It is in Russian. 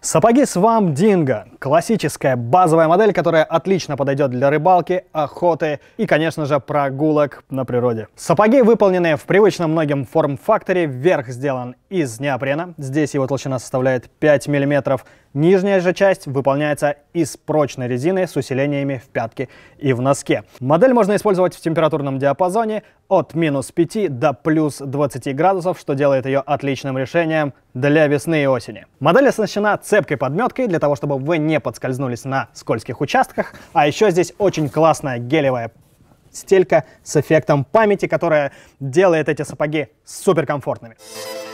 Сапоги с вам, Динго! Классическая базовая модель, которая отлично подойдет для рыбалки, охоты и, конечно же, прогулок на природе. Сапоги выполнены в привычном многим форм-факторе. Верх сделан из неопрена. Здесь его толщина составляет 5 мм. Нижняя же часть выполняется из прочной резины с усилениями в пятке и в носке. Модель можно использовать в температурном диапазоне от минус 5 до плюс 20 градусов, что делает ее отличным решением для весны и осени. Модель оснащена цепкой подметкой для того, чтобы вы не подскользнулись на скользких участках. А еще здесь очень классная гелевая стелька с эффектом памяти, которая делает эти сапоги суперкомфортными. комфортными.